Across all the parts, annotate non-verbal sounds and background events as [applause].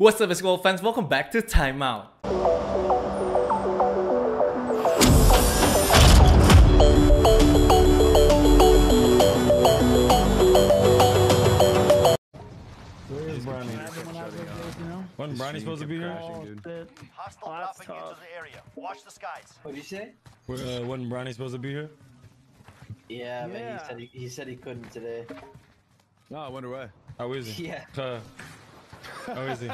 What's up basketball fans, welcome back to Timeout. Wasn't Brownie supposed to be here? Hostile dropping into the area. Watch the skies. what did you say? Uh, wasn't Brownie supposed to be here? Yeah, but he said he, he, said he couldn't today. No, I wonder why. How is he? [laughs] Yeah. Uh, oh, is he?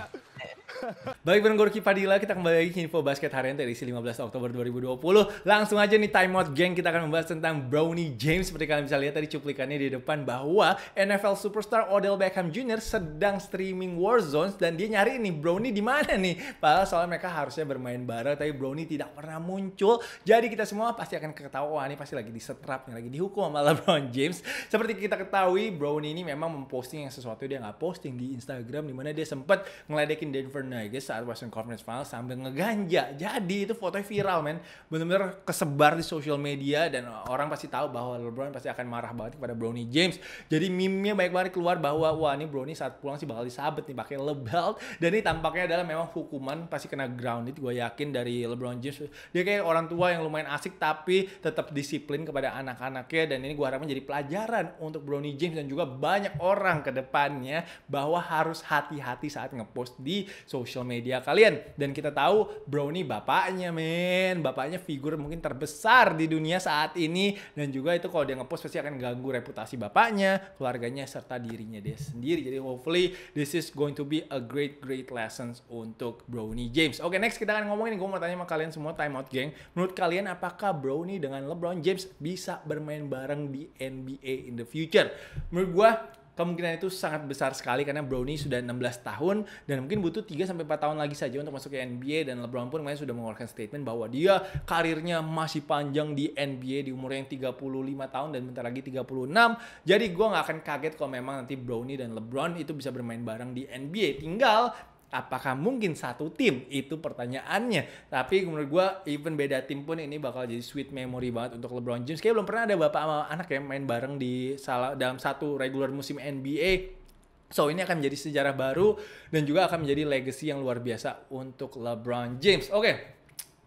Baik bareng Gorky Padilla, kita kembali lagi ke Info Basket hari ini terisi 15 Oktober 2020. Langsung aja nih time out geng, kita akan membahas tentang Brownie James. Seperti kalian bisa lihat tadi cuplikannya di depan bahwa NFL superstar Odell Beckham Jr. sedang streaming Warzone dan dia nyari nih Brownie di mana nih. Padahal soalnya mereka harusnya bermain bareng tapi Brownie tidak pernah muncul. Jadi kita semua pasti akan ketawa, wah ini pasti lagi disetrap nih, lagi dihukum sama LeBron James. Seperti kita ketahui Brownie ini memang memposting yang sesuatu dia nggak posting di Instagram dimana dia sempat ngeledekin Denver guys saat Western Conference Finals sambil ngeganja. Jadi itu fotonya viral men. Bener-bener kesebar di social media dan orang pasti tahu bahwa LeBron pasti akan marah banget kepada Bronny James. Jadi meme-nya banyak banget keluar bahwa wah ini Bronny saat pulang sih bakal disabet nih pakai lebel. Dan ini tampaknya adalah memang hukuman pasti kena grounded gue yakin dari LeBron James. Dia kayak orang tua yang lumayan asik tapi tetap disiplin kepada anak-anaknya dan ini gue harap menjadi pelajaran untuk Bronny James dan juga banyak orang ke depannya bahwa harus hati-hati saat ngepost di social media kalian. Dan kita tahu Brownie bapaknya men, bapaknya figur mungkin terbesar di dunia saat ini. Dan juga itu kalau dia ngepost pasti akan ganggu reputasi bapaknya, keluarganya, serta dirinya dia sendiri. Jadi hopefully this is going to be a great great lessons untuk Brownie James. Oke okay, next kita akan ngomongin, gue mau tanya sama kalian semua time out geng. Menurut kalian apakah Brownie dengan LeBron James bisa bermain bareng di NBA in the future? Menurut gue kemungkinan itu sangat besar sekali karena Brownie sudah 16 tahun dan mungkin butuh 3 sampai 4 tahun lagi saja untuk masuk ke NBA dan LeBron pun kemarin sudah mengeluarkan statement bahwa dia karirnya masih panjang di NBA di umur yang 35 tahun dan bentar lagi 36. Jadi gue nggak akan kaget kalau memang nanti Brownie dan LeBron itu bisa bermain bareng di NBA. Tinggal apakah mungkin satu tim itu pertanyaannya tapi menurut gue even beda tim pun ini bakal jadi sweet memory banget untuk LeBron James kayak belum pernah ada bapak sama anak yang main bareng di salah dalam satu regular musim NBA So ini akan menjadi sejarah baru dan juga akan menjadi legacy yang luar biasa untuk LeBron James. Oke, okay.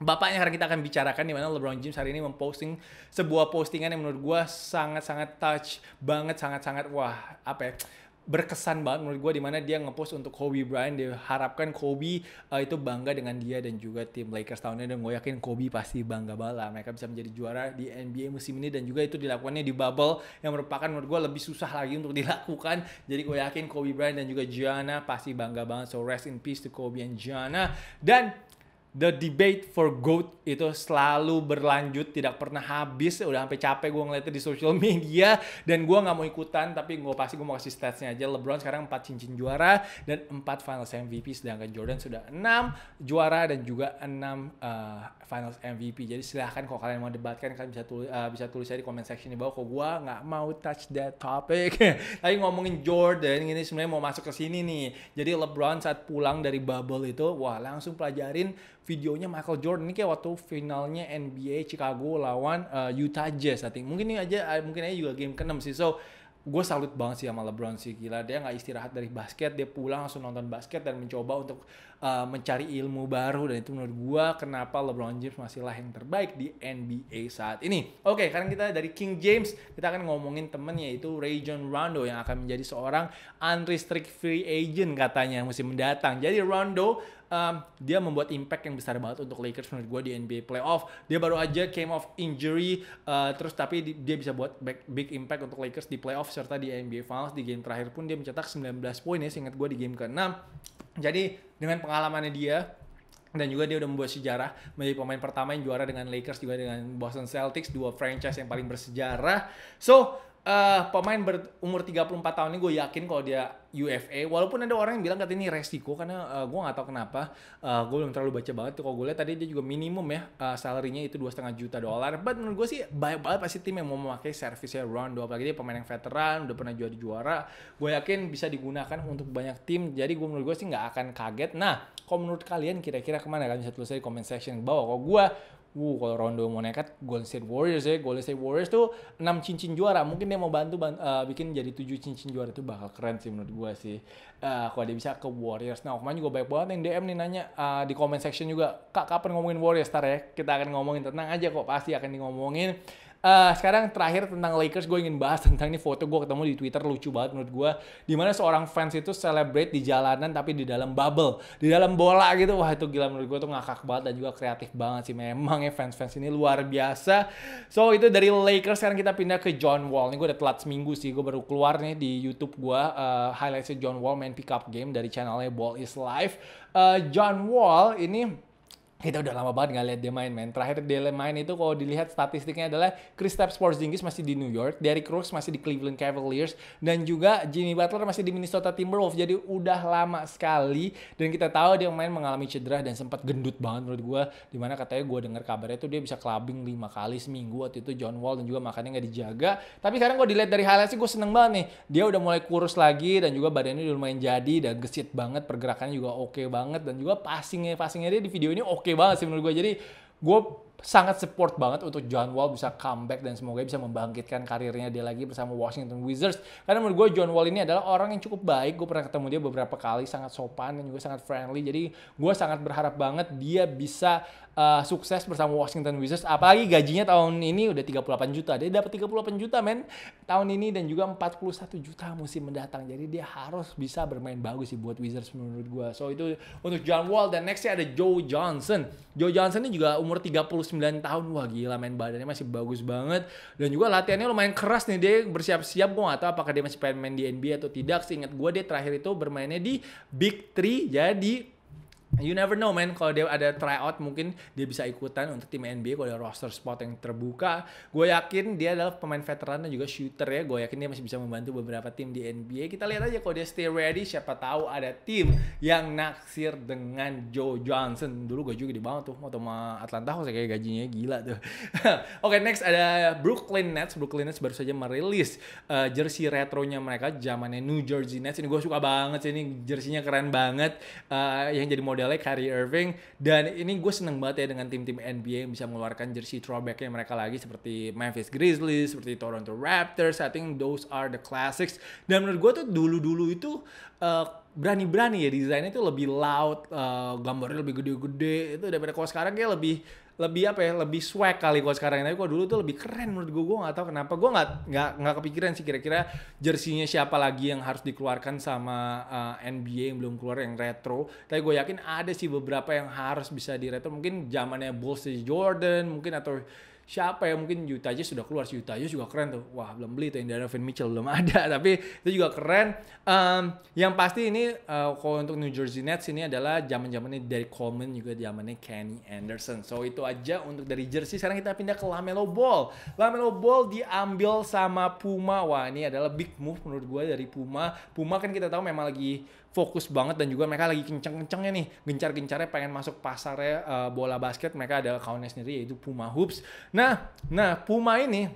Bapaknya hari kita akan bicarakan di mana LeBron James hari ini memposting sebuah postingan yang menurut gue sangat-sangat touch banget, sangat-sangat wah apa ya berkesan banget menurut gue dimana dia ngepost untuk Kobe Bryant diharapkan Kobe uh, itu bangga dengan dia dan juga tim Lakers tahun ini dan gue yakin Kobe pasti bangga bala mereka bisa menjadi juara di NBA musim ini dan juga itu dilakukannya di bubble yang merupakan menurut gue lebih susah lagi untuk dilakukan jadi gue yakin Kobe Bryant dan juga Gianna pasti bangga banget so rest in peace to Kobe and Gianna dan the debate for GOAT itu selalu berlanjut, tidak pernah habis. Udah sampai capek gue ngeliatnya di social [laughs] media. Dan gue nggak mau ikutan, tapi gue pasti gue mau kasih statsnya aja. LeBron sekarang empat cincin juara dan empat Finals MVP. Sedangkan Jordan sudah enam juara dan juga enam uh, Finals MVP. Jadi silahkan kalau kalian mau debatkan, kalian bisa tulis, uh, eh, bisa tulis aja di comment section di bawah. kok gue nggak mau touch that topic. [laughs] tapi ngomongin Jordan, ini sebenarnya mau masuk ke sini nih. Jadi LeBron saat pulang dari bubble itu, wah langsung pelajarin videonya Michael Jordan ini kayak waktu finalnya NBA Chicago lawan uh, Utah Jazz I Mungkin ini aja eh, mungkin aja juga game keenam sih. So gue salut banget sih sama LeBron sih gila dia nggak istirahat dari basket dia pulang langsung nonton basket dan mencoba untuk uh, mencari ilmu baru dan itu menurut gue kenapa LeBron James masihlah yang terbaik di NBA saat ini oke okay, sekarang kita dari King James kita akan ngomongin temen yaitu Rajon Rondo yang akan menjadi seorang unrestricted free agent katanya musim mendatang jadi Rondo um, dia membuat impact yang besar banget untuk Lakers menurut gue di NBA playoff. Dia baru aja came off injury, uh, terus tapi di, dia bisa buat back, big impact untuk Lakers di playoff serta di NBA Finals di game terakhir pun dia mencetak 19 poin ya, seingat gue di game ke-6. Jadi dengan pengalamannya dia, dan juga dia udah membuat sejarah menjadi pemain pertama yang juara dengan Lakers juga dengan Boston Celtics dua franchise yang paling bersejarah so uh, pemain berumur 34 tahun ini gue yakin kalau dia UFA walaupun ada orang yang bilang katanya ini resiko karena uh, gue nggak tahu kenapa uh, gue belum terlalu baca banget kalau gue lihat tadi dia juga minimum ya uh, salarinya itu dua setengah juta dolar but menurut gue sih banyak banget pasti tim yang mau memakai servisnya Rondo apalagi dia pemain yang veteran udah pernah juara juara gue yakin bisa digunakan untuk banyak tim jadi gue menurut gue sih nggak akan kaget nah kalau menurut kalian kira-kira kemana kalian bisa tulis di comment section bawah kalau gue Wuh, kalau Rondo mau nekat Golden State Warriors ya. Golden State Warriors tuh 6 cincin juara. Mungkin dia mau bantu, uh, bikin jadi 7 cincin juara itu bakal keren sih menurut gue sih. Uh, kalau dia bisa ke Warriors. Nah, kemarin juga banyak banget yang DM nih nanya uh, di comment section juga, "Kak, kapan ngomongin Warriors Ntar ya?" Kita akan ngomongin tenang aja kok, pasti akan ngomongin Uh, sekarang terakhir tentang Lakers, gue ingin bahas tentang ini foto gue ketemu di Twitter lucu banget menurut gue. Dimana seorang fans itu celebrate di jalanan tapi di dalam bubble, di dalam bola gitu. Wah itu gila menurut gue tuh ngakak banget dan juga kreatif banget sih. Memang ya fans-fans ini luar biasa. So itu dari Lakers sekarang kita pindah ke John Wall. Ini gue udah telat seminggu sih, gue baru keluar nih di YouTube gue uh, highlightsnya John Wall main pickup game dari channelnya Ball is Life. Uh, John Wall ini kita udah lama banget gak lihat dia main main terakhir dia main itu kalau dilihat statistiknya adalah Chris Kristaps Porzingis masih di New York, Derrick Rose masih di Cleveland Cavaliers dan juga Jimmy Butler masih di Minnesota Timberwolves. Jadi udah lama sekali dan kita tahu dia main mengalami cedera dan sempat gendut banget menurut gue dimana katanya gue dengar kabarnya itu dia bisa clubbing lima kali seminggu waktu itu John Wall dan juga makannya gak dijaga. Tapi sekarang gue dilihat dari highlight sih gue seneng banget nih. Dia udah mulai kurus lagi dan juga badannya udah lumayan jadi dan gesit banget pergerakannya juga oke okay banget dan juga passingnya passingnya dia di video ini oke okay oke banget sih menurut gue. Jadi gue sangat support banget untuk John Wall bisa comeback dan semoga bisa membangkitkan karirnya dia lagi bersama Washington Wizards. Karena menurut gue John Wall ini adalah orang yang cukup baik. Gue pernah ketemu dia beberapa kali, sangat sopan dan juga sangat friendly. Jadi gue sangat berharap banget dia bisa uh, sukses bersama Washington Wizards. Apalagi gajinya tahun ini udah 38 juta. Dia dapat 38 juta men tahun ini dan juga 41 juta musim mendatang. Jadi dia harus bisa bermain bagus sih buat Wizards menurut gue. So itu untuk John Wall dan nextnya ada Joe Johnson. Joe Johnson ini juga umur 30 29 tahun wah gila main badannya masih bagus banget dan juga latihannya lumayan keras nih dia bersiap-siap gue gak tau apakah dia masih pengen main di NBA atau tidak seingat gue dia terakhir itu bermainnya di Big Three jadi You never know man, kalau dia ada tryout mungkin dia bisa ikutan untuk tim NBA kalau ada roster spot yang terbuka. Gue yakin dia adalah pemain veteran dan juga shooter ya. Gue yakin dia masih bisa membantu beberapa tim di NBA. Kita lihat aja kalau dia stay ready, siapa tahu ada tim yang naksir dengan Joe Johnson. Dulu gue juga di bawah tuh, waktu sama Atlanta Hawks ya, kayak gajinya gila tuh. [laughs] Oke okay, next ada Brooklyn Nets. Brooklyn Nets baru saja merilis uh, jersey retronya mereka zamannya New Jersey Nets. Ini gue suka banget sih, ini jersinya keren banget. Uh, yang jadi model modelnya Kyrie Irving dan ini gue seneng banget ya dengan tim-tim NBA yang bisa mengeluarkan jersey throwbacknya mereka lagi seperti Memphis Grizzlies, seperti Toronto Raptors. I think those are the classics. Dan menurut gue tuh dulu-dulu itu uh, berani-berani ya desainnya itu lebih loud, uh, gambarnya lebih gede-gede itu daripada kalau sekarang kayak lebih lebih apa ya lebih swag kali kalau sekarang tapi gue dulu tuh lebih keren menurut gue gue nggak tahu kenapa gue nggak nggak nggak kepikiran sih kira-kira jersinya siapa lagi yang harus dikeluarkan sama uh, eh, NBA yang belum keluar yang retro tapi gue yakin ada sih beberapa yang harus bisa di retro mungkin zamannya Bulls Jordan mungkin atau siapa ya mungkin Utah Jazz sudah keluar si Utah Jazz juga keren tuh wah belum beli tuh Indiana dari Mitchell belum ada [laughs] tapi itu juga keren um, yang pasti ini uh, kalau untuk New Jersey Nets ini adalah zaman zamannya dari Coleman juga zamannya Kenny Anderson so itu aja untuk dari Jersey sekarang kita pindah ke Lamelo Ball Lamelo Ball diambil sama Puma wah ini adalah big move menurut gue dari Puma Puma kan kita tahu memang lagi fokus banget dan juga mereka lagi kenceng-kencengnya nih gencar-gencarnya pengen masuk pasarnya uh, bola basket mereka ada accountnya sendiri yaitu Puma Hoops nah nah Puma ini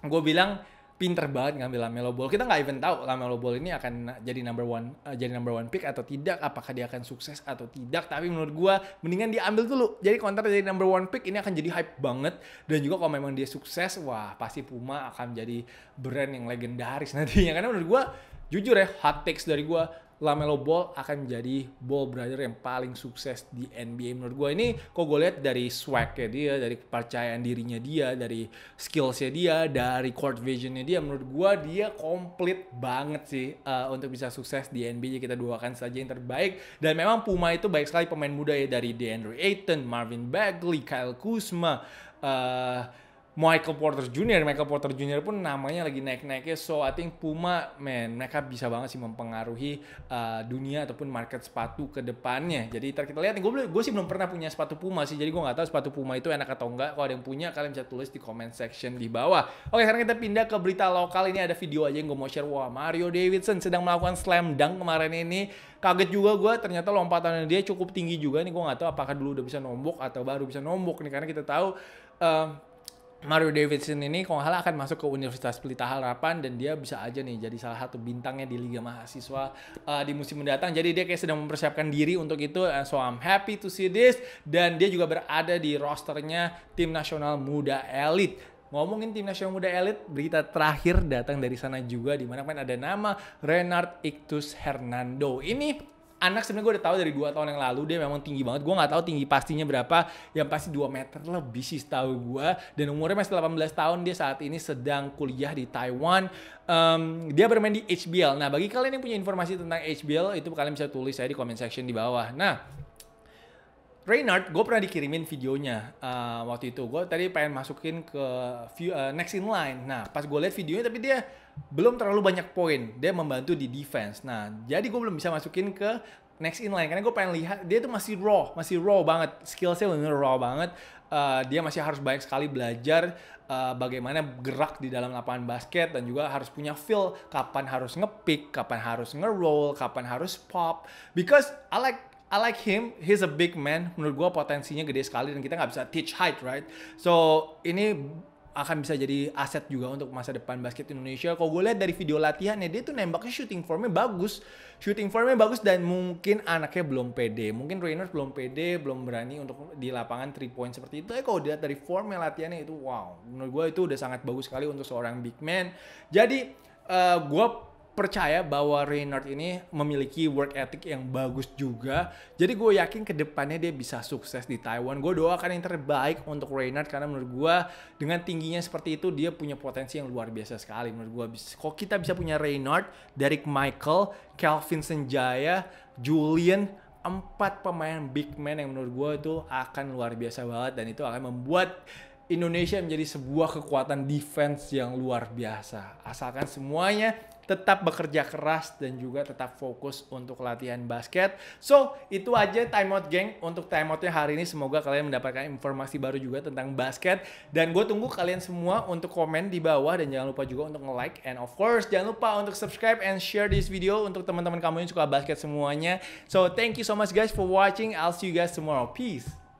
gue bilang pinter banget ngambil Lamelo Ball. Kita nggak even tahu Lamelo Ball ini akan jadi number one, uh, jadi number one pick atau tidak. Apakah dia akan sukses atau tidak. Tapi menurut gue, mendingan diambil dulu. Jadi kontrak jadi number one pick ini akan jadi hype banget. Dan juga kalau memang dia sukses, wah pasti Puma akan jadi brand yang legendaris nantinya. [laughs] Karena menurut gue, jujur ya, hot takes dari gue, Lamelo Ball akan menjadi Ball brother yang paling sukses di NBA menurut gue ini kok gue lihat dari swagnya dia dari kepercayaan dirinya dia dari skillsnya dia dari court visionnya dia menurut gue dia komplit banget sih uh, untuk bisa sukses di NBA kita doakan saja yang terbaik dan memang Puma itu baik sekali pemain muda ya dari DeAndre Ayton Marvin Bagley Kyle Kuzma uh, Michael Porter Jr. Michael Porter Jr. pun namanya lagi naik-naiknya. So I think Puma, man, mereka bisa banget sih mempengaruhi uh, dunia ataupun market sepatu ke depannya. Jadi ntar kita lihat. Gue gue sih belum pernah punya sepatu Puma sih. Jadi gue nggak tahu sepatu Puma itu enak atau enggak. Kalau ada yang punya, kalian bisa tulis di comment section di bawah. Oke, sekarang kita pindah ke berita lokal. Ini ada video aja yang gue mau share. Wah, Mario Davidson sedang melakukan slam dunk kemarin ini. Kaget juga gue, ternyata lompatannya dia cukup tinggi juga. ini. gue nggak tahu apakah dulu udah bisa nombok atau baru bisa nombok nih. Karena kita tahu... Uh, Mario Davidson ini kalau nggak salah akan masuk ke Universitas Pelita Harapan dan dia bisa aja nih jadi salah satu bintangnya di Liga Mahasiswa uh, di musim mendatang. Jadi dia kayak sedang mempersiapkan diri untuk itu. And uh, so I'm happy to see this dan dia juga berada di rosternya tim nasional muda elit. Ngomongin tim nasional muda elit, berita terakhir datang dari sana juga di mana kan ada nama Renard Ictus Hernando. Ini anak sebenarnya gue udah tahu dari dua tahun yang lalu dia memang tinggi banget gue nggak tahu tinggi pastinya berapa yang pasti 2 meter lebih sih tahu gue dan umurnya masih 18 tahun dia saat ini sedang kuliah di Taiwan um, dia bermain di HBL nah bagi kalian yang punya informasi tentang HBL itu kalian bisa tulis saya di comment section di bawah nah Reynard, gue pernah dikirimin videonya uh, waktu itu. Gue tadi pengen masukin ke view, uh, next in line. Nah, pas gue lihat videonya, tapi dia belum terlalu banyak poin. Dia membantu di defense. Nah, jadi gue belum bisa masukin ke next in line karena gue pengen lihat dia tuh masih raw, masih raw banget. Skillsnya bener raw banget. Uh, dia masih harus banyak sekali belajar uh, bagaimana gerak di dalam lapangan basket dan juga harus punya feel kapan harus ngepick, kapan harus ngeroll, kapan harus pop. Because I like I like him, he's a big man. Menurut gue potensinya gede sekali dan kita nggak bisa teach height, right? So ini akan bisa jadi aset juga untuk masa depan basket Indonesia. Kalau gue lihat dari video latihannya, dia tuh nembaknya shooting formnya bagus. Shooting formnya bagus dan mungkin anaknya belum pede. Mungkin Rainer belum pede, belum berani untuk di lapangan 3 point seperti itu. Tapi kalau dilihat dari formnya latihannya itu wow. Menurut gue itu udah sangat bagus sekali untuk seorang big man. Jadi uh, eh, gue percaya bahwa Reynard ini memiliki work ethic yang bagus juga. Jadi gue yakin ke depannya dia bisa sukses di Taiwan. Gue doakan yang terbaik untuk Reynard karena menurut gue dengan tingginya seperti itu dia punya potensi yang luar biasa sekali. Menurut gue kok kita bisa punya Reynard, Derek Michael, Kelvin Senjaya, Julian, empat pemain big man yang menurut gue itu akan luar biasa banget dan itu akan membuat Indonesia menjadi sebuah kekuatan defense yang luar biasa. Asalkan semuanya tetap bekerja keras dan juga tetap fokus untuk latihan basket. So, itu aja timeout geng untuk timeoutnya hari ini. Semoga kalian mendapatkan informasi baru juga tentang basket. Dan gue tunggu kalian semua untuk komen di bawah dan jangan lupa juga untuk nge-like. And of course, jangan lupa untuk subscribe and share this video untuk teman-teman kamu yang suka basket semuanya. So, thank you so much guys for watching. I'll see you guys tomorrow. Peace.